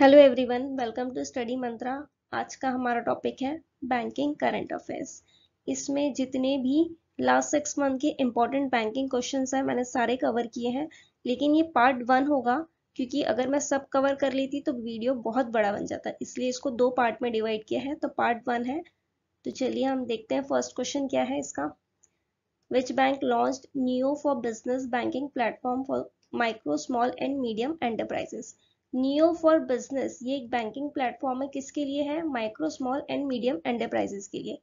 Hello everyone welcome to study Mantra आज का हमारा टॉपिक है बैंकिंग करंट अफेयर्स इसमें जितने भी लास्ट सिक्स मंथ के इम्पोर्टेंट बैंकिंग क्वेश्चन हैं मैंने सारे कवर किए हैं लेकिन ये पार्ट वन होगा क्योंकि अगर मैं सब कवर कर लेती तो वीडियो बहुत बड़ा बन जाता इसलिए इसको दो पार्ट में डिवाइड किया है तो पार्ट वन है तो चलिए हम देखते हैं फर्स्ट क्वेश्चन क्या है इसका which bank launch new for business banking platform for micro small and medium enterprises Neo for business ये एक बैंकिंग प्लेटफॉर्म है किसके लिए है micro small and medium enterprises के लिए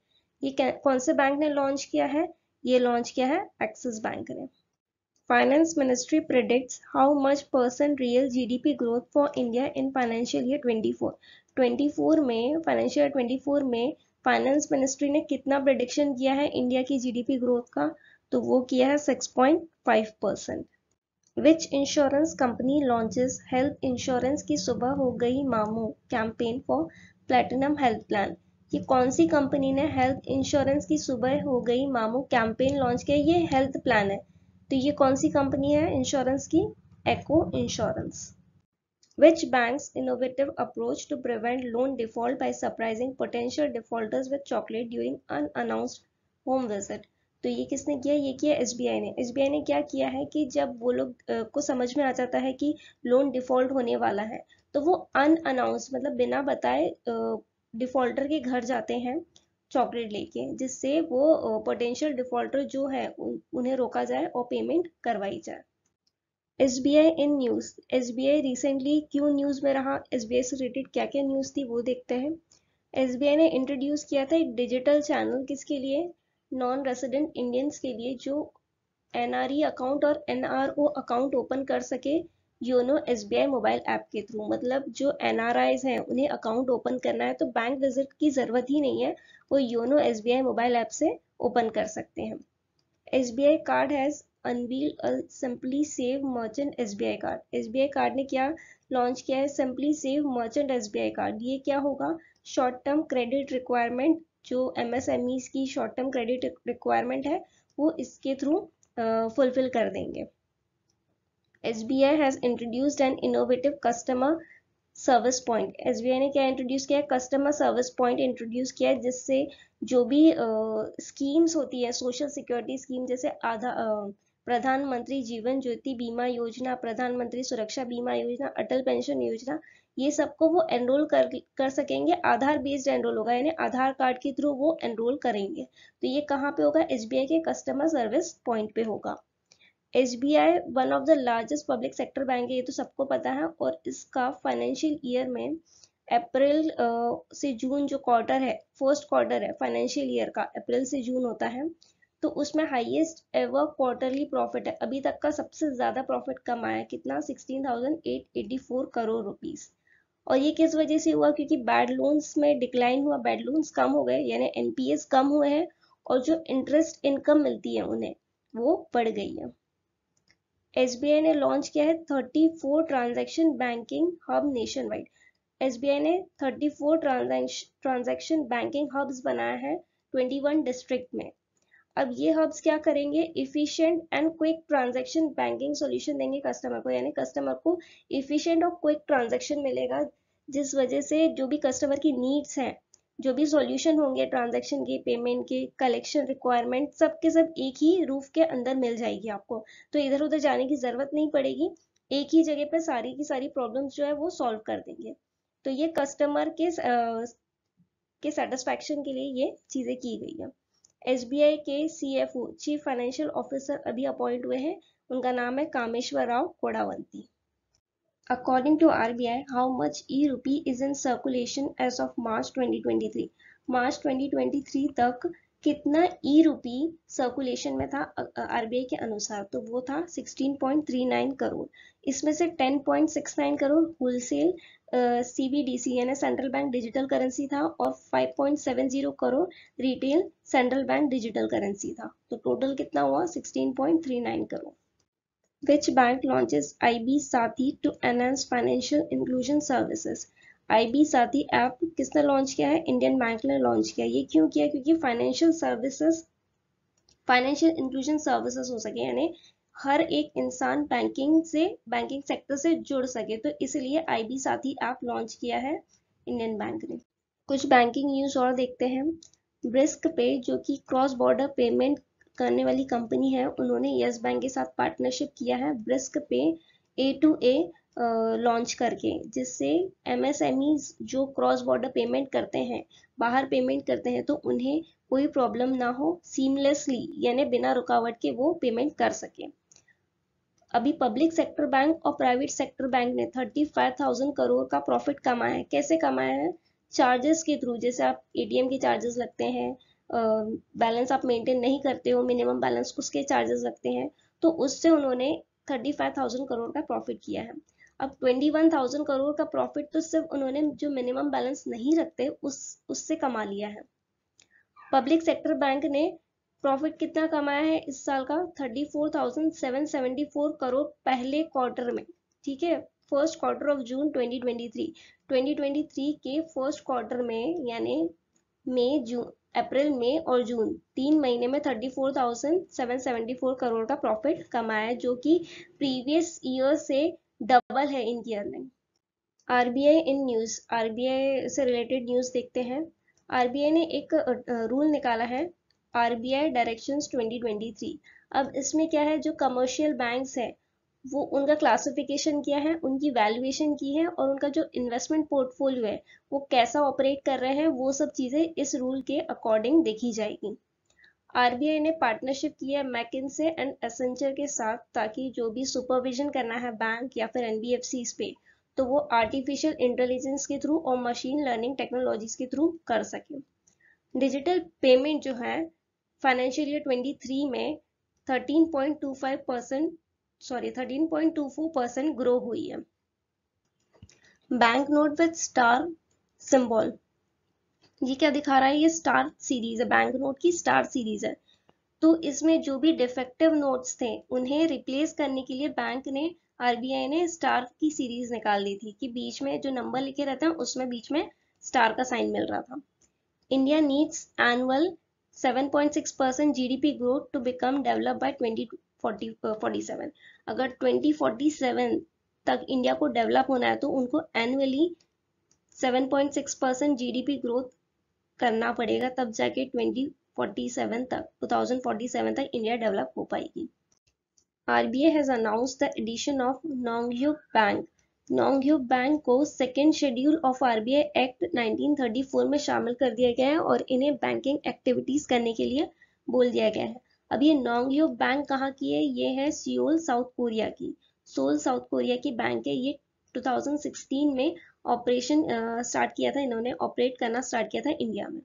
ये कौन से बैंक ने लॉन्च किया है ये लॉन्च किया है एक्सिस बैंक ने finance ministry predicts how much percent real GDP growth for India in financial year 24 24 में फाइनेंशियल ईयर 24 में फाइनेंस मिनिस्ट्री ने कितना प्रिडिक्शन किया है इंडिया की जीडीपी ग्रोथ का तो वो किया है 6.5 percent which insurance company launches health insurance की सुबह हो गई मामू campaign for platinum health plan ये कौन सी कंपनी ने हेल्थ इंश्योरेंस की सुबह हो गई मामू कैंपेन लॉन्च किया ये हेल्थ प्लान है तो ये कौन सी कंपनी है इंश्योरेंस की Acko insurance which bank innovative approach to prevent loan default by surprising potential defaulters with chocolate during an home visit तो ये किसने किया ये किया एस ने एस ने क्या किया है कि जब वो लोग को समझ में आ जाता है कि लोन डिफॉल्ट होने वाला है तो वो अनअनाउंस मतलब बिना बताए डिफॉल्टर के घर जाते हैं चॉकलेट लेके जिससे वो पोटेंशियल डिफॉल्टर जो है उन्हें रोका जाए और पेमेंट करवाई जाए S B I in news S B I recently क्यों न्यूज़ में रहा एस बी आई से रिलेटेड क्या क्या न्यूज़ थी वो देखते हैं एस बी आई ने इंट्रोड्यूस किया था एक डिजिटल चैनल किसके लिए नॉन रेजिडेंट इंडियंस के लिए जो एनआरई अकाउंट e और एनआरओ अकाउंट ओपन कर सके योनो एसबीआई मोबाइल ऐप के थ्रू मतलब जो एनआरआईज हैं उन्हें अकाउंट ओपन करना है तो बैंक विजिट की ज़रूरत ही नहीं है वो योनो एसबीआई मोबाइल ऐप से ओपन कर सकते हैं SBI card has unveil simply save merchant SBI card SBI card ने क्या लॉन्च किया है simply save merchant SBI card ये क्या होगा शॉर्ट टर्म क्रेडिट रिक्वायरमेंट जो एम की शॉर्ट टर्म क्रेडिट रिक्वायरमेंट है वो इसके थ्रू फुलफिल कर देंगे S B I has introduced an innovative customer service point S ने क्या इंट्रोड्यूस किया है कस्टमर सर्विस पॉइंट इंट्रोड्यूस किया है जिससे जो भी स्कीम्स uh, होती है सोशल सिक्योरिटी स्कीम जैसे आधा uh, प्रधानमंत्री जीवन ज्योति बीमा योजना प्रधानमंत्री सुरक्षा बीमा योजना अटल पेंशन योजना ये सबको वो एनरोल कर कर सकेंगे आधार बेस्ड एनरोल होगा यानी आधार कार्ड के थ्रू वो एनरोल करेंगे तो ये कहाँ पे होगा एस के कस्टमर सर्विस पॉइंट पे होगा as one of the largest public sector bank है ये तो सबको पता है और इसका फाइनेंशियल ईयर में अप्रैल से जून जो क्वार्टर है फर्स्ट क्वार्टर है फाइनेंशियल ईयर का अप्रैल से जून होता है तो उसमें हाईएस्ट एवर क्वार्टरली प्रॉफिट है अभी तक का सबसे ज़्यादा प्रॉफिट कमाया कितना 16,884 करोड़ रुपीस और ये किस वजह से हुआ क्योंकि बैड लोन्स में डिक्लाइन हुआ बैड लोन्स कम हो गए यानी एनपीएस कम हुए हैं और जो इंटरेस्ट इनकम मिलती है उन्हें वो बढ़ गई है एस ने लॉन्च किया है 34 four transaction banking hub nationwide S ने 34 फोर ट्रांजेक्शन बैंकिंग हब्स बनाया है 21 डिस्ट्रिक्ट में अब ये हब्स क्या करेंगे efficient and quick transaction banking solution देंगे कस्टमर को यानी कस्टमर को इफिशियंट और क्विक ट्रांजेक्शन मिलेगा जिस वजह से जो भी कस्टमर की नीड्स हैं जो भी सॉल्यूशन होंगे ट्रांजैक्शन के पेमेंट के कलेक्शन रिक्वायरमेंट सब के सब एक ही रूफ के अंदर मिल जाएगी आपको तो इधर उधर जाने की ज़रूरत नहीं पड़ेगी एक ही जगह पर सारी की सारी प्रॉब्लम्स जो है वो सॉल्व कर देंगे तो ये कस्टमर के आ, के सेटिस्फैक्शन के लिए ये चीज़ें की गई हैं S K C chief financial officer अभी अपॉइंट हुए हैं उनका नाम है Kameshwar Rao कोड़ावंती According to RBI, how much e-rupee is in circulation as of March 2023? मार्च 2023 तक कितना ई रूपी सर्कुलेशन में था आरबीआई के अनुसार तो वो था 16.39 करोड़ इसमें से 10.69 करोड़ होलसेल सीबीडीसी यानी सेंट्रल बैंक डिजिटल करेंसी था और 5.70 crore retail central bank digital currency था तो टोटल कितना हुआ 16.39 crore Which bank launches IB साथी to enhance financial inclusion services? IB Saathi app किसने लॉन्च किया है इंडियन बैंक ने लॉन्च किया ये क्यों किया क्योंकि financial services financial inclusion services हो सके यानी हर एक इंसान बैंकिंग से बैंकिंग सेक्टर से जुड़ सके तो इसलिए आईबी साथी ऐप लॉन्च किया है इंडियन बैंक ने कुछ बैंकिंग न्यूज और देखते हैं ब्रिस्क पे जो कि क्रॉस बॉर्डर पेमेंट करने वाली कंपनी है उन्होंने यस बैंक के साथ पार्टनरशिप किया है ब्रिस्क पे ए टू ए लॉन्च करके जिससे ई e जो क्रॉस बॉर्डर पेमेंट करते हैं बाहर पेमेंट करते हैं तो उन्हें कोई प्रॉब्लम ना हो सीमलेसली यानी बिना रुकावट के वो पेमेंट कर सके अभी पब्लिक सेक्टर बैंक और प्राइवेट सेक्टर बैंक ने 35,000 करोड़ का प्रॉफिट कमाया है कैसे कमाया है चार्जेस के थ्रू जैसे आप एटीएम के चार्जेस लगते हैं बैलेंस आप मेंटेन नहीं करते हो मिनिमम बैलेंस उसके चार्जेस लगते हैं तो उससे उन्होंने थर्टी फाइव थाउजेंड करोड़ का प्रॉफिट किया है अब ट्वेंटी वन थाउजेंड करोड़ का प्रॉफिट तो सिर्फ उन्होंने जो मिनिमम बैलेंस नहीं रखते उस उससे कमा लिया है पब्लिक सेक्टर बैंक ने प्रॉफिट कितना कमाया है इस साल का thirty four thousand seven seventy four crore पहले क्वार्टर में ठीक है फर्स्ट क्वार्टर ऑफ जून 2023 2023 के फर्स्ट क्वार्टर में यानी मई जून अप्रैल मई और जून तीन महीने में 34,774 करोड़ का प्रॉफिट कमाया जो कि प्रीवियस ईयर से डबल है इनकी earning RBI in news RBI से रिलेटेड न्यूज़ देखते हैं आरबीआई ने एक रूल निकाला है आरबीआई डायरेक्शंस 2023 अब इसमें क्या है जो कमर्शियल बैंक्स हैं वो उनका क्लासिफिकेशन किया है उनकी वैल्यूएशन की है और उनका जो इन्वेस्टमेंट पोर्टफोलियो है वो कैसा ऑपरेट कर रहे हैं वो सब चीज़ें इस रूल के अकॉर्डिंग देखी जाएगी आरबीआई ने पार्टनरशिप किया है मैकिन से एंड एसेंचर के साथ ताकि जो भी सुपरविजन करना है बैंक या फिर एनबीएफसी पे तो वो आर्टिफिशियल इंटेलिजेंस के थ्रू और मशीन लर्निंग टेक्नोलॉजीज के थ्रू कर सके डिजिटल पेमेंट जो है फाइनेंशियल ईयर 23 में 13.25 percent sorry thirteen point two four percent grow हुई है bank note with star symbol ये क्या दिखा रहा है ये स्टार सीरीज है बैंक नोट की स्टार सीरीज है तो इसमें जो भी डिफेक्टिव नोट्स थे उन्हें रिप्लेस करने के लिए बैंक ने आरबीआई ने स्टार की सीरीज निकाल दी थी कि बीच में जो नंबर लिखे रहते हैं उसमें बीच में स्टार का साइन मिल रहा था India needs annual 7.6 percent GDP growth to become develop by forty uh, अगर 2047 तक इंडिया को डेवलप होना है तो उनको एनुअली 7.6 परसेंट जी ग्रोथ करना पड़ेगा तब जाके 2047 तक 2047 तक इंडिया डेवलप हो पाएगी RBI has announce the addition of Nongyuk bank Nongyuk bank को second schedule of RBI act 1934 में शामिल कर दिया गया है और इन्हें बैंकिंग एक्टिविटीज करने के लिए बोल दिया गया है अब ये नोंगयो बैंक कहाँ की है ये है सियोल साउथ कोरिया की सोल साउथ कोरिया की बैंक है ये 2016 में ऑपरेशन स्टार्ट किया था इन्होंने ऑपरेट करना स्टार्ट किया था इंडिया में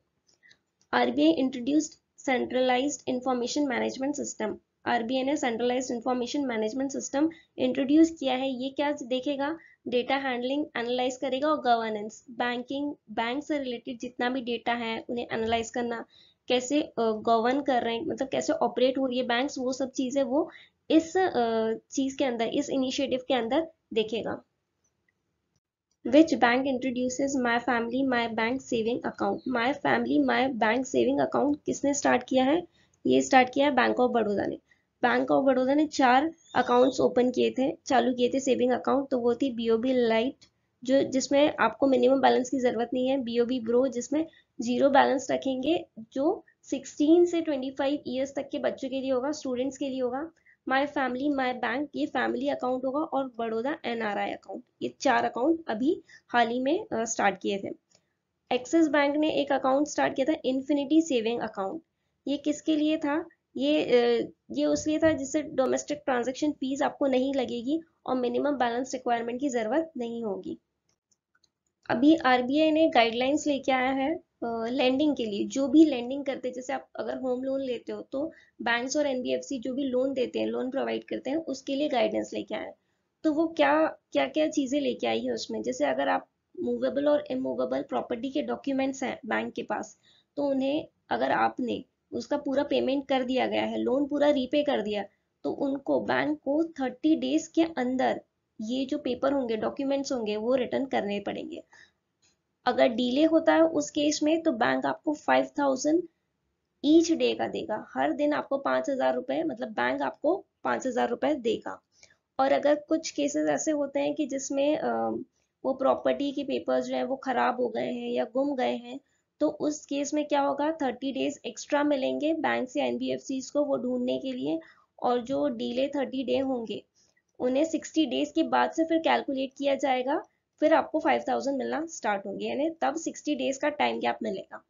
RBI introduced centralized information management system RBI ने centralize information management system introduce किया है ये क्या देखेगा डेटा हैंडलिंग एनालाइज करेगा और गवर्नेंस बैंकिंग बैंक से रिलेटेड जितना भी डेटा है उन्हें एनालाइज करना कैसे गवर्न कर रहे हैं मतलब कैसे ऑपरेट हो रही है बैंक्स वो सब चीज़ें वो इस चीज़ के अंदर इस इनिशिएटिव के अंदर देखेगा which bank introduces my family my bank saving account my family my bank saving account किसने स्टार्ट किया है ये स्टार्ट किया है बैंक ऑफ बड़ौदा ने बैंक ऑफ बड़ौदा ने चार अकाउंट्स ओपन किए थे चालू किए थे सेविंग अकाउंट तो वो थी बीओबी लाइट जो जिसमें आपको मिनिमम बैलेंस की ज़रूरत नहीं है बीओबी बी ब्रो जिसमें जीरो बैलेंस रखेंगे जो 16 से 25 ईयर्स तक के बच्चों के लिए होगा स्टूडेंट्स के लिए होगा माई फैमिली माई बैंक ये फैमिली अकाउंट होगा और Baroda N R I account ये चार अकाउंट अभी हाल ही में स्टार्ट किए थे एक्सिस बैंक ने एक अकाउंट स्टार्ट किया था इन्फिनिटी सेविंग अकाउंट ये किसके लिए था ये ये उस लिए था जिससे डोमेस्टिक ट्रांजेक्शन फीस आपको नहीं लगेगी और मिनिमम बैलेंस रिक्वायरमेंट की ज़रूरत नहीं होगी अभी आरबीआई ने गाइडलाइंस लेके आया है लेंडिंग के लिए जो भी लेंडिंग करते हैं जैसे आप अगर होम लोन लेते हो तो बैंक्स और एनबीएफसी जो भी लोन देते हैं लोन प्रोवाइड करते हैं उसके लिए गाइडेंस लेके आए तो वो क्या क्या क्या चीज़ें लेके आई है उसमें जैसे अगर आप मूवेबल और इमूवेबल प्रॉपर्टी के डॉक्यूमेंट्स हैं बैंक के पास तो उन्हें अगर आपने उसका पूरा पेमेंट कर दिया गया है लोन पूरा रीपे कर दिया तो उनको बैंक को थर्टी डेज के अंदर ये जो पेपर होंगे डॉक्यूमेंट्स होंगे वो रिटर्न करने पड़ेंगे अगर डिले होता है उस केस में तो बैंक आपको फाइव थाउजेंड ईच डे का देगा हर दिन आपको पांच हजार रुपए मतलब बैंक आपको पांच हजार रुपए देगा और अगर कुछ केसेस ऐसे होते हैं कि जिसमें वो प्रॉपर्टी के पेपर जो है वो खराब हो गए हैं या गुम गए हैं तो उस केस में क्या होगा थर्टी डेज एक्स्ट्रा मिलेंगे बैंक से एनबीएफसी को वो ढूंढने के लिए और जो डीले थर्टी डे होंगे उन्हें 60 डेज के बाद से फिर कैलकुलेट किया जाएगा फिर आपको 5000 मिलना स्टार्ट होंगे यानी तब 60 डेज का टाइम गैप मिलेगा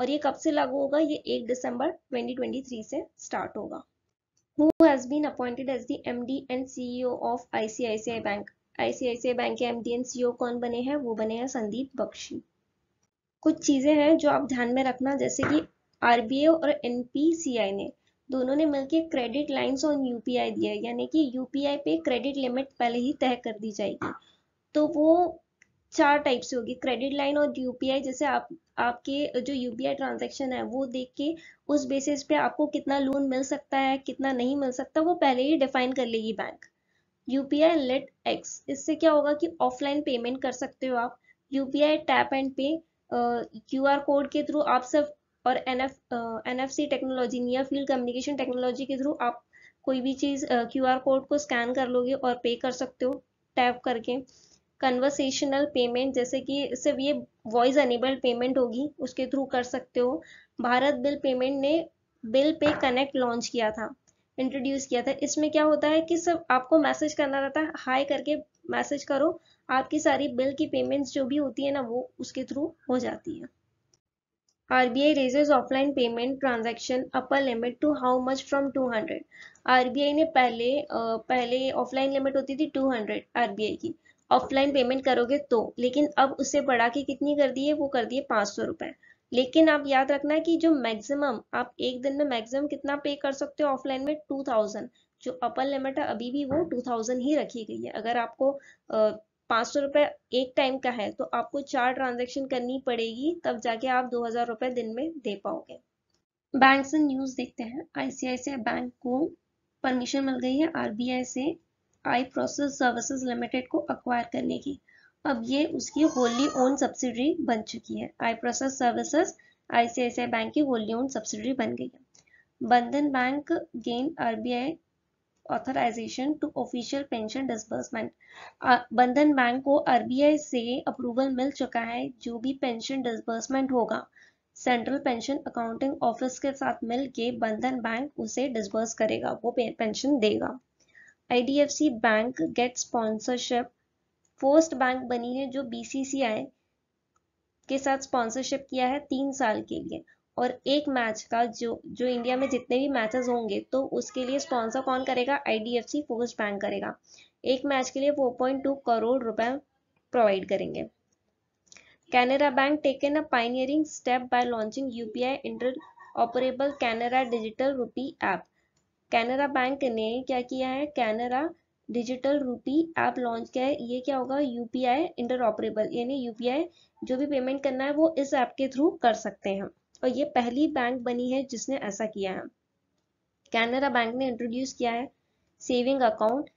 और ये कब से लागू होगा ये 1 दिसंबर 2023 से स्टार्ट होगा who has been appointed as as M D and CEO of ICICI bank ICICI bank के एम डी एंड CEO कौन बने हैं वो बने हैं संदीप बख्शी कुछ चीज़ें हैं जो आप ध्यान में रखना जैसे कि आरबीआई और एनपीसीआई ने दोनों ने मिलकर क्रेडिट लाइन्स ऑन यूपीआई दिया यानी कि यूपीआई पे क्रेडिट लिमिट पहले ही तय कर दी जाएगी तो वो चार टाइप से होगी क्रेडिट लाइन और यूपीआई जैसे आप आपके जो यूपीआई ट्रांजेक्शन है वो देख के उस बेसिस पे आपको कितना लोन मिल सकता है कितना नहीं मिल सकता वो पहले ही डिफाइन कर लेगी बैंक यूपीआई लेट एक्स इससे क्या होगा कि ऑफलाइन पेमेंट कर सकते हो आप UPI tap and pay Q R code के थ्रू आप सिर्फ और N F technology near field communication technology के थ्रू आप कोई भी चीज़ क्यू आर कोड को स्कैन कर लोगे और पे कर सकते हो टैप करके कन्वर्सेशनल पेमेंट जैसे कि सिर्फ ये वॉइस अनेबल्ड पेमेंट होगी उसके थ्रू कर सकते हो भारत बिल पेमेंट ने बिल पे कनेक्ट लॉन्च किया था इंट्रोड्यूस किया था इसमें क्या होता है कि सब आपको मैसेज करना रहता है हाई करके मैसेज करो आपकी सारी बिल की पेमेंट्स जो भी होती है ना वो उसके थ्रू हो जाती है RBI raises offline payment transaction upper limit to how much from 200. RBI ने पहले पहले offline limit होती थी 200 RBI की ऑफलाइन पेमेंट करोगे तो लेकिन अब उससे बढ़ा के कितनी कर दी है वो कर दिए पाँच सौ रुपये लेकिन आप याद रखना कि जो मैक्सिमम आप एक दिन में मैक्सिमम कितना पे कर सकते हो ऑफलाइन में टू थाउजेंड जो अपर लिमिट है अभी भी वो टू थाउजेंड ही रखी गई है अगर आपको पाँच सौ रुपये एक टाइम का है तो आपको चार ट्रांजेक्शन करनी पड़ेगी तब जाके आप दो हज़ार रुपये दिन में दे पाओगे बैंक से न्यूज़ देखते हैं आईसीआईसीआई बैंक को परमिशन मिल गई है आरबीआई से आई प्रोसेस सर्विसेज लिमिटेड को अक्वायर करने की अब ये उसकी होली ओन सब्सिडरी बन चुकी है I process services ICICI bank की होली ओन सब्सिडरी बन गई है Bandhan bank gain RBI authorisation to official pension disbursement Bandhan bank को आरबीआई से अप्रूवल मिल चुका है जो भी पेंशन डिसबर्समेंट होगा सेंट्रल पेंशन अकाउंटिंग ऑफिस के साथ मिलके बंधन बैंक उसे डिसबर्स करेगा वो पेंशन देगा IDFC bank get sponsorship first bank बनी है जो बीसीसीआई के साथ स्पॉन्सरशिप किया है तीन साल के लिए और एक मैच का जो जो इंडिया में जितने भी मैचेस होंगे तो उसके लिए स्पॉन्सर कौन करेगा आईडीएफसी पोस्ट बैंक करेगा एक मैच के लिए 4.2 करोड़ रुपए प्रोवाइड करेंगे Canara bank taken a pioneering step by launching UPI interoperable Canara digital rupee app Canara bank ने क्या किया है Canara digital rupee app launch किया है ये क्या होगा यूपीआई इंटर ऑपरेबल यानी यूपीआई जो भी पेमेंट करना है वो इस ऐप के थ्रू कर सकते हैं और ये पहली बैंक बनी है जिसने ऐसा किया है कैनरा बैंक ने इंट्रोड्यूस किया है सेविंग अकाउंट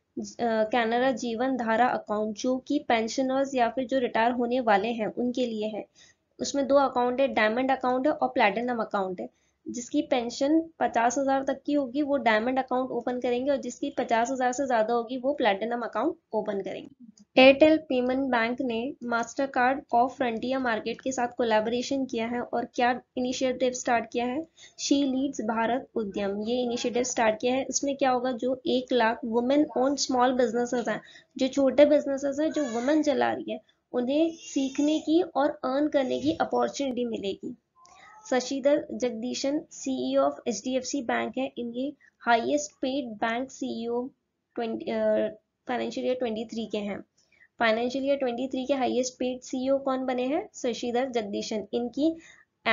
कैनरा जीवन धारा अकाउंट जो कि पेंशनर्स या फिर जो रिटायर होने वाले हैं उनके लिए है उसमें दो अकाउंट है डायमंड अकाउंट है और प्लेटिनम अकाउंट है जिसकी पेंशन पचास हजार तक की होगी वो डायमंड अकाउंट ओपन करेंगे और जिसकी पचास हजार से ज्यादा होगी वो प्लेटिनम अकाउंट ओपन करेंगे एयरटेल पेमेंट बैंक ने Mastercard of frontier market के साथ कोलैबोरेशन किया है और क्या इनिशिएटिव स्टार्ट किया है शी लीड्स भारत उद्यम ये इनिशिएटिव स्टार्ट किया है इसमें क्या होगा जो एक lakh women owned small businesses हैं जो छोटे बिजनेसेस हैं जो वुमेन चला रही है उन्हें सीखने की और अर्न करने की अपॉर्चुनिटी मिलेगी Shashidhar Jagdishan CEO of HDFC bank है इनके highest paid bank CEO twenty financial year 23 के हैं फाइनेंशियल ईयर 23 के हाईएस्ट पेड सीईओ कौन बने हैं शशिधर जगदीशन इनकी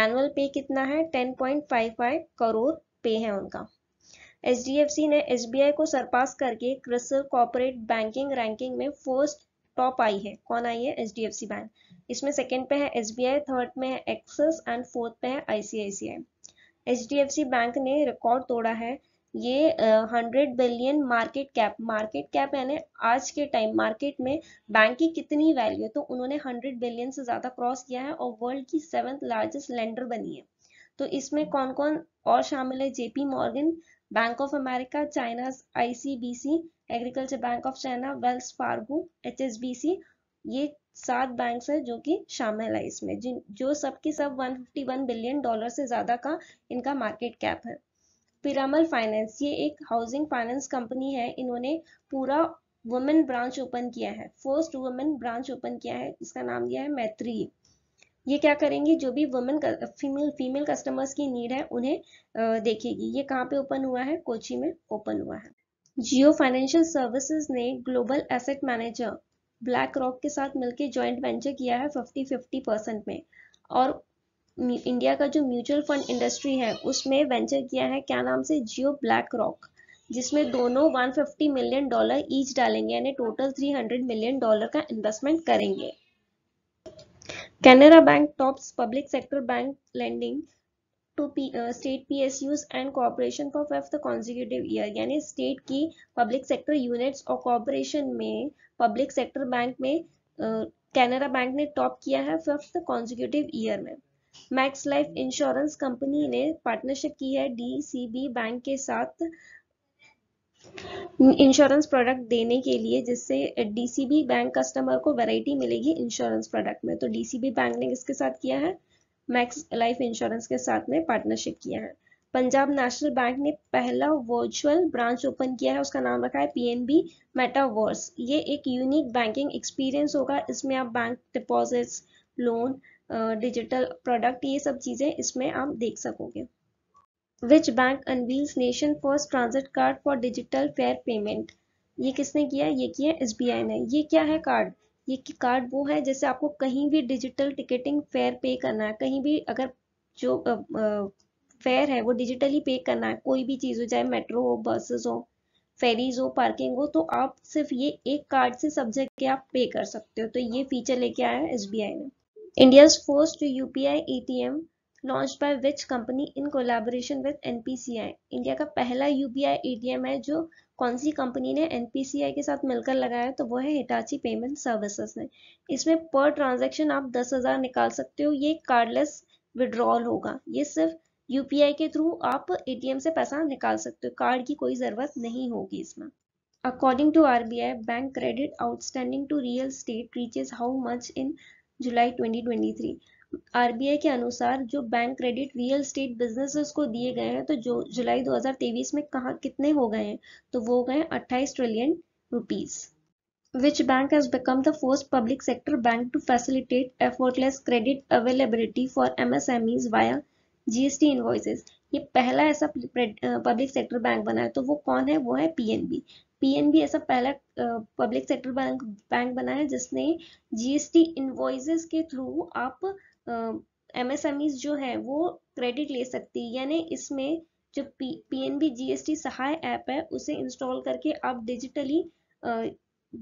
एनुअल पे कितना है 10.55 करोड़ पे है उनका एच ने एस को सरपास करके क्रिसल कॉपोरेट बैंकिंग रैंकिंग में फर्स्ट टॉप आई है कौन आई है एच बैंक इसमें सेकेंड पे है एस थर्ड में है एक्सेस एंड फोर्थ पे है आई सी बैंक ने रिकॉर्ड तोड़ा है ये hundred billion market cap market cap यानी आज के टाइम मार्केट में बैंक की कितनी वैल्यू है तो उन्होंने हंड्रेड बिलियन से ज़्यादा क्रॉस किया है और वर्ल्ड की सेवेंथ लार्जेस्ट लेंडर बनी है तो इसमें कौन कौन और शामिल है JP Morgan bank of America China's ICBC agriculture bank of China Wells Fargo सी ये सात बैंक है जो कि शामिल है इसमें जिन जो सबकी सब 151 बिलियन डॉलर से ज़्यादा का इनका मार्केट कैप है पिरामल फाइनेंस ये एक हाउसिंग फाइनेंस कंपनी है इन्होंने पूरा वुमेन ब्रांच ओपन किया है फर्स्ट वुमेन ब्रांच ओपन किया है इसका नाम दिया है मैत्री ये क्या करेंगी जो भी वुमेन फीमेल फीमेल कस्टमर्स की नीड है उन्हें देखेगी ये कहाँ पे ओपन हुआ है कोची में ओपन हुआ है जियो फाइनेंशियल सर्विसेज ने global asset manager BlackRock के साथ मिलकर ज्वाइंट वेंचर किया है 50 50 परसेंट में और इंडिया का जो म्यूचुअल फंड इंडस्ट्री है उसमें वेंचर किया है क्या नाम से जियो ब्लैक रॉक जिसमें दोनों 150 मिलियन डॉलर ईच डालेंगे यानी टोटल 300 मिलियन डॉलर का इन्वेस्टमेंट करेंगे Canara bank tops public sector bank lending to P state P S Us and corporation for fifth consecutive year यानी स्टेट की पब्लिक सेक्टर यूनिट्स और corporation में पब्लिक सेक्टर बैंक में Canara uh, bank ने top किया है फिफ्थ कॉन्जिक्यूटिव ईयर में Max Life insurance company ने पार्टनरशिप की है डीसीबी बैंक के साथ इंश्योरेंस प्रोडक्ट देने के लिए जिससे डीसीबी बैंक कस्टमर को वैरायटी मिलेगी इंश्योरेंस प्रोडक्ट में तो डीसीबी बैंक ने किसके साथ किया है मैक्स लाइफ इंश्योरेंस के साथ में पार्टनरशिप किया है पंजाब नेशनल बैंक ने पहला वर्चुअल ब्रांच ओपन किया है उसका नाम रखा है पीएनबी मेटावर्स ये एक यूनिक बैंकिंग एक्सपीरियंस होगा इसमें आप bank deposits loan digital product ये सब चीज़ें इसमें आप देख सकोगे which bank unveils nation first transit card for digital fare payment ये किसने किया ये किया एस ने ये क्या है कार्ड ये की कार्ड वो है जैसे आपको कहीं भी डिजिटल टिकटिंग फेयर पे करना है कहीं भी अगर जो फेयर है वो डिजिटली पे करना है कोई भी चीज़ हो चाहे मेट्रो हो बसेस हो फेरीज हो पार्किंग हो तो आप सिर्फ ये एक कार्ड से सब जगह आप पे कर सकते हो तो ये फीचर लेके आया है एस ने India's first U P I A T M launch by which company in collaboration with N P C I India का पहला U P I A T M है जो कौन सी कंपनी ने एन के साथ मिलकर लगाया तो वो है हिटाची पेमेंट सर्विसेज ने इसमें पर ट्रांजेक्शन आप दस हज़ार निकाल सकते हो ये कार्डलेस विड्रॉल होगा ये सिर्फ यूपीआई के थ्रू आप एटीएम से पैसा निकाल सकते हो कार्ड की कोई ज़रूरत नहीं होगी इसमें according to R B I bank credit outstanding to real estate reaches how much in July twenty RBI के अनुसार जो bank credit real estate businesses को दिए गए हैं तो जो जुलाई 2023 में कहा कितने हो गए हैं तो वो गए 28 trillion rupees which bank has become the first public sector bank to facilitate effortless credit availability for MSMEs via GST invoices. ये पहला ऐसा पब्लिक सेक्टर बैंक बना है तो वो कौन है वो है पीएनबी पीएनबी ऐसा पहला पब्लिक सेक्टर बैंक बैंक बना है जिसने जीएसटी इन्वॉइसेस के थ्रू आप एमएसएमईज जो है वो क्रेडिट ले सकती है यानी इसमें जो P PNB GST Sahay app है उसे इंस्टॉल करके आप डिजिटली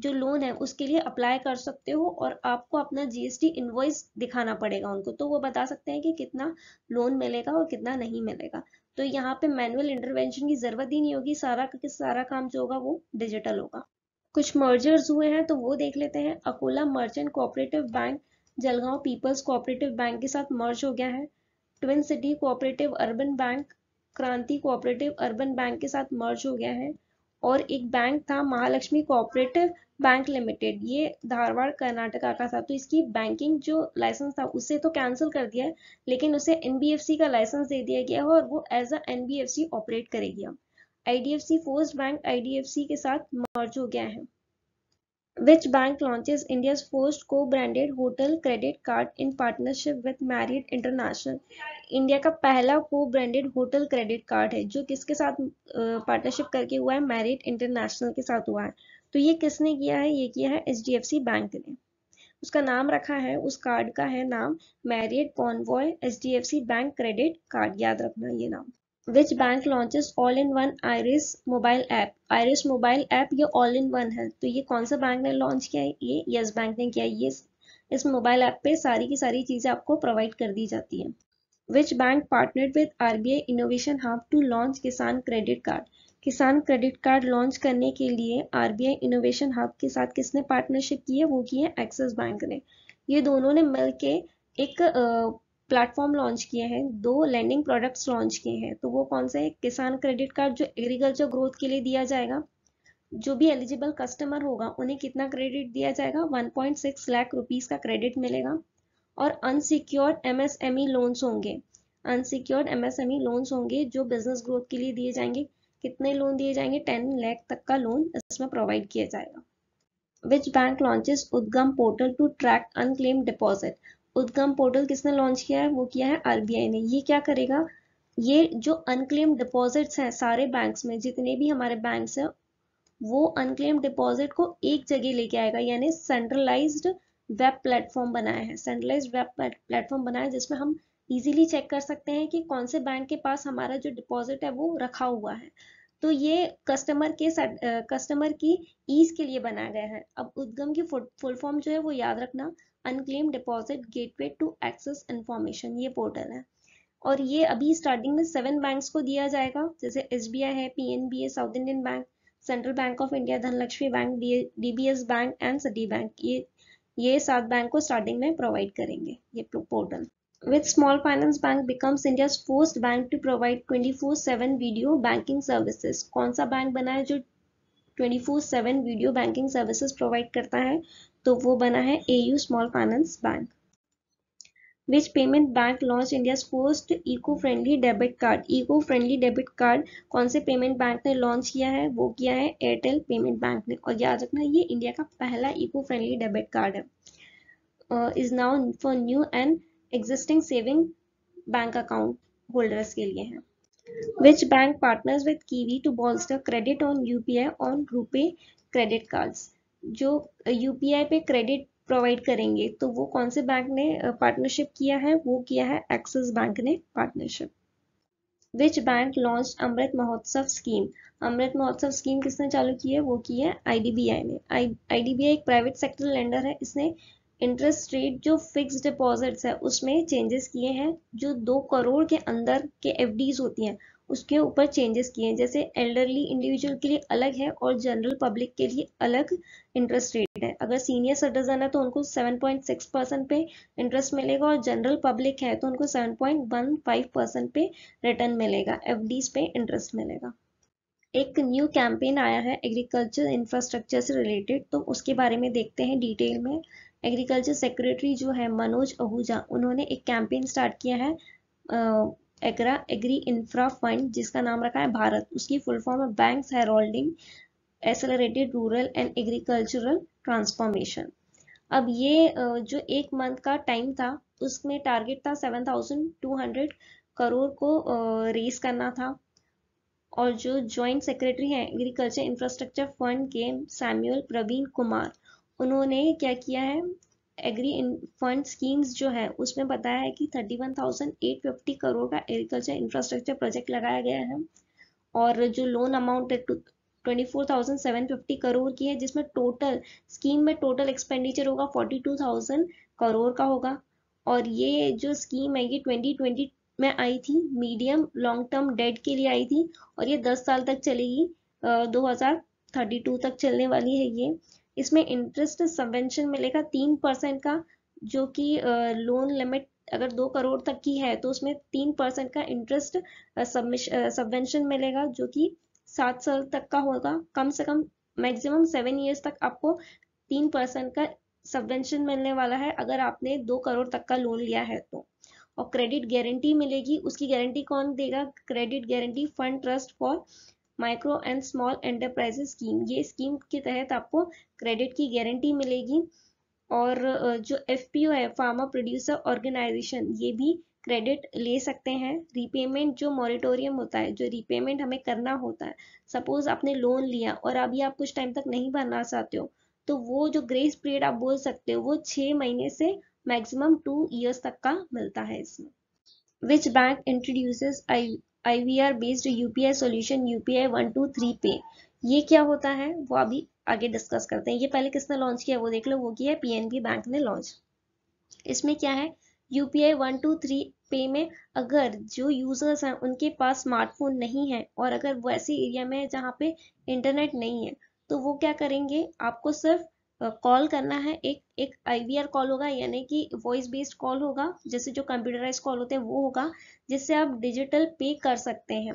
जो लोन है उसके लिए अप्लाई कर सकते हो और आपको अपना जीएसटी इन्वॉइस दिखाना पड़ेगा उनको तो वो बता सकते हैं कि कितना लोन मिलेगा और कितना नहीं मिलेगा तो यहाँ पे मैनुअल इंटरवेंशन की जरूरत ही नहीं होगी सारा का सारा काम जो होगा वो डिजिटल होगा कुछ मर्जर्स हुए हैं तो वो देख लेते हैं Akola merchant cooperative bank Jalgaon people's cooperative bank के साथ मर्ज हो गया है twin city cooperative urban bank Kranti cooperative urban bank के साथ मर्ज हो गया है और एक बैंक था महालक्ष्मी कोऑपरेटिव बैंक लिमिटेड ये धारवाड़ कर्नाटका का था तो इसकी बैंकिंग जो लाइसेंस था उसे तो कैंसिल कर दिया है लेकिन उसे एनबीएफसी का लाइसेंस दे दिया गया है और वो एज अ एनबीएफसी ऑपरेट करेगी अब आईडीएफसी फोर्स बैंक आईडीएफसी के साथ मर्ज हो गया है which bank launches India's first co-branded hotel credit card in partnership with Marriott International. India का पहला co-branded होटल क्रेडिट कार्ड है जो किसके साथ पार्टनरशिप करके हुआ है मैरिट इंटरनेशनल के साथ हुआ है तो ये किसने किया है ये किया है एच बैंक ने उसका नाम रखा है उस कार्ड का है नाम Marriott Bonvoy H bank credit card याद रखना ये नाम which bank launches all in one iris mobile app iris mobile app ये ऑल इन वन है तो ये कौन सा बैंक ने लॉन्च किया है ये यस yes बैंक ने किया ये इस मोबाइल ऐप पे सारी की सारी चीज़ें आपको प्रोवाइड कर दी जाती है which bank partnered with I innovation hub to launch Kisan credit card Kisan credit card launch करने के लिए आरबीआई इनोवेशन हब के साथ किसने पार्टनरशिप की है वो की है एक्सिस बैंक ने ये दोनों ने मिल के एक प्लेटफॉर्म लॉन्च किए हैं दो लैंडिंग प्रोडक्ट्स लॉन्च किए हैं तो वो कौन सा है किसान क्रेडिट कार्ड जो एग्रीकल्चर ग्रोथ के लिए दिया जाएगा जो भी एलिजिबल कस्टमर होगा उन्हें कितना क्रेडिट दिया जाएगा 1.6 लाख रुपीस का क्रेडिट मिलेगा और अनसिक्योर्ड एमएसएमई लोन्स होंगे अनसिक्योर्ड एमएसएमई लोन्स होंगे जो बिजनेस ग्रोथ के लिए दिए जाएंगे कितने लोन दिए जाएंगे टेन लाख तक का लोन इसमें प्रोवाइड किया जाएगा which bank launches Udgam portal to track unclaimed deposit Udgam portal किसने लॉन्च किया है वो किया है आरबीआई ने ये क्या करेगा ये जो अनक्लेम डिपॉजिट्स हैं सारे बैंक्स में जितने भी हमारे बैंक्स हैं वो अनक्लेम डिपॉजिट को एक जगह लेके आएगा यानी सेंट्रलाइज्ड वेब प्लेटफॉर्म बनाया है सेंट्रलाइज्ड वेब प्लेटफॉर्म बनाया है जिसमें हम इजीली चेक कर सकते हैं कि कौन से बैंक के पास हमारा जो डिपॉजिट है वो रखा हुआ है तो ये कस्टमर के कस्टमर की ईज के लिए बनाया गया है अब उद्गम की फुल फॉर्म जो है वो याद रखना unclaimed deposit gateway to access information ये पोर्टल है और ये अभी स्टार्टिंग में सेवन बैंक्स को दिया जाएगा जैसे एस है पी है South Indian bank central bank of India Dhanlaxmi bank DBS bank and Citi bank ये ये सात बैंक को स्टार्टिंग में प्रोवाइड करेंगे ये portal with small finance bank becomes India first bank to provide twenty four seven video banking services कौन सा bank बना है जो twenty four seven video banking services provide करता है तो वो बना है A U small finance bank which payment bank launch India first eco friendly debit card eco friendly debit card कौन से पेमेंट बैंक ने लॉन्च किया है वो किया है एयरटेल पेमेंट बैंक ने और याद रखना ये इंडिया का पहला इको फ्रेंडली डेबिट कार्ड है is now for new and existing saving bank account holders के लिए है which bank partners with Kiwi to bolster credit on UPI on RuPay credit card जो यूपीआई पे क्रेडिट प्रोवाइड करेंगे तो वो कौन से बैंक ने पार्टनरशिप किया है वो किया है एक्सिस बैंक ने partnership which bank launch Amrit Mahotsav scheme Amrit Mahotsav scheme किसने चालू की है वो की है आईडीबीआई ने आईडीबीआई एक प्राइवेट सेक्टर लेंडर है इसने इंटरेस्ट रेट जो फिक्स डिपॉजिट्स है उसमें चेंजेस किए हैं जो दो करोड़ के अंदर के एफ होती हैं उसके ऊपर चेंजेस किए हैं जैसे एल्डरली इंडिविजुअल के लिए अलग है और जनरल पब्लिक के लिए अलग इंटरेस्ट रेट है अगर सीनियर सिटीजन है तो उनको 7.6 परसेंट पे इंटरेस्ट मिलेगा और जनरल पब्लिक है तो उनको 7.15 परसेंट पे रिटर्न मिलेगा एफ पे इंटरेस्ट मिलेगा एक न्यू कैंपेन आया है एग्रीकल्चर इंफ्रास्ट्रक्चर से रिलेटेड तो उसके बारे में देखते हैं डिटेल में एग्रीकल्चर सेक्रेटरी जो है मनोज आहूजा उन्होंने एक कैंपेन स्टार्ट किया है एग्रा एग्री इंफ्रा फंड जिसका नाम रखा है भारत उसकी फुल फॉर्म है bank heralding accelerated rural and agricultural transformation अब ये जो एक मंथ का टाइम था उसमें टारगेट था seven thousand two hundred crore को रेस करना था और जो जॉइंट सेक्रेटरी हैं एग्रीकल्चर इंफ्रास्ट्रक्चर फंड के सैम्यूअल प्रवीण कुमार उन्होंने क्या किया है एग्री फंड स्कीम्स जो है उसमें बताया है कि 31,850 करोड़ का एग्रीकल्चर इंफ्रास्ट्रक्चर प्रोजेक्ट लगाया गया है और जो लोन अमाउंट है 24,750 करोड़ की है जिसमें टोटल स्कीम में टोटल एक्सपेंडिचर होगा 42,000 करोड़ का होगा और ये जो स्कीम है ये 2020 में आई थी मीडियम लॉन्ग टर्म डेट के लिए आई थी और ये 10 साल तक चलेगी दो तक चलने वाली है ये इसमें इंटरेस्ट सबवेंशन मिलेगा तीन परसेंट का जो कि लोन लिमिट अगर दो करोड़ तक की है तो उसमें तीन परसेंट का इंटरेस्ट सबवेंशन मिलेगा जो कि सात साल तक का होगा कम से कम मैक्सिमम सेवन ईयर्स तक आपको तीन परसेंट का सबवेंशन मिलने वाला है अगर आपने दो करोड़ तक का लोन लिया है तो और क्रेडिट गारंटी मिलेगी उसकी गारंटी कौन देगा credit guarantee fund trust for micro and small enterprises scheme ये स्कीम के तहत आपको क्रेडिट की गारंटी मिलेगी और जो एफ है फार्मा प्रोड्यूसर ऑर्गेनाइजेशन ये भी क्रेडिट ले सकते हैं रीपेमेंट जो मॉरिटोरियम होता है जो रीपेमेंट हमें करना होता है सपोज आपने लोन लिया और अभी आप कुछ टाइम तक नहीं भरना चाहते हो तो वो जो ग्रेस पीरियड आप बोल सकते हो वो छह महीने से मैक्सिमम टू इयर्स तक का मिलता है इसमें which bank introduces I IVR based UPI solution UPI one two three pay ये क्या होता है वो अभी आगे डिस्कस करते हैं ये पहले किसने लॉन्च किया वो देख लो वो किया पीएनबी बैंक ने लॉन्च इसमें क्या है यूपीआई वन टू थ्री पे में अगर जो यूजर्स हैं उनके पास स्मार्टफोन नहीं है और अगर वो ऐसे एरिया में है जहाँ पे इंटरनेट नहीं है तो वो क्या करेंगे आपको सिर्फ कॉल करना है एक एक आईवीआर कॉल होगा यानी कि वॉइस बेस्ड कॉल होगा जैसे जो कंप्यूटराइज कॉल होते हैं वो होगा जिससे आप डिजिटल पे कर सकते हैं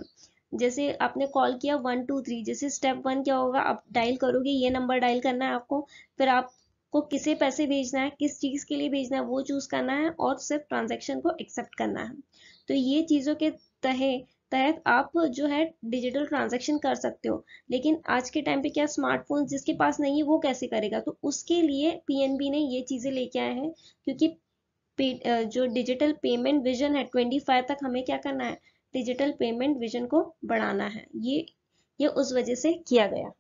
जैसे आपने कॉल किया वन टू थ्री जैसे स्टेप वन क्या होगा आप डायल करोगे ये नंबर डायल करना है आपको फिर आपको किसे पैसे भेजना है किस चीज़ के लिए भेजना है वो चूज़ करना है और सिर्फ ट्रांजेक्शन को एक्सेप्ट करना है तो ये चीज़ों के तहे तहत आप जो है डिजिटल ट्रांजेक्शन कर सकते हो लेकिन आज के टाइम पे क्या स्मार्टफोन जिसके पास नहीं है वो कैसे करेगा तो उसके लिए पीएनबी ने ये चीज़ें लेके आए हैं क्योंकि जो डिजिटल पेमेंट विजन है ट्वेंटी फाइव तक हमें क्या करना है डिजिटल पेमेंट विजन को बढ़ाना है ये ये उस वजह से किया गया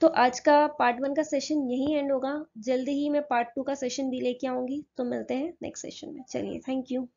तो आज का पार्ट वन का सेशन यही एंड होगा जल्दी ही मैं पार्ट टू का सेशन भी लेके आऊंगी तो मिलते हैं नेक्स्ट सेशन में चलिए थैंक यू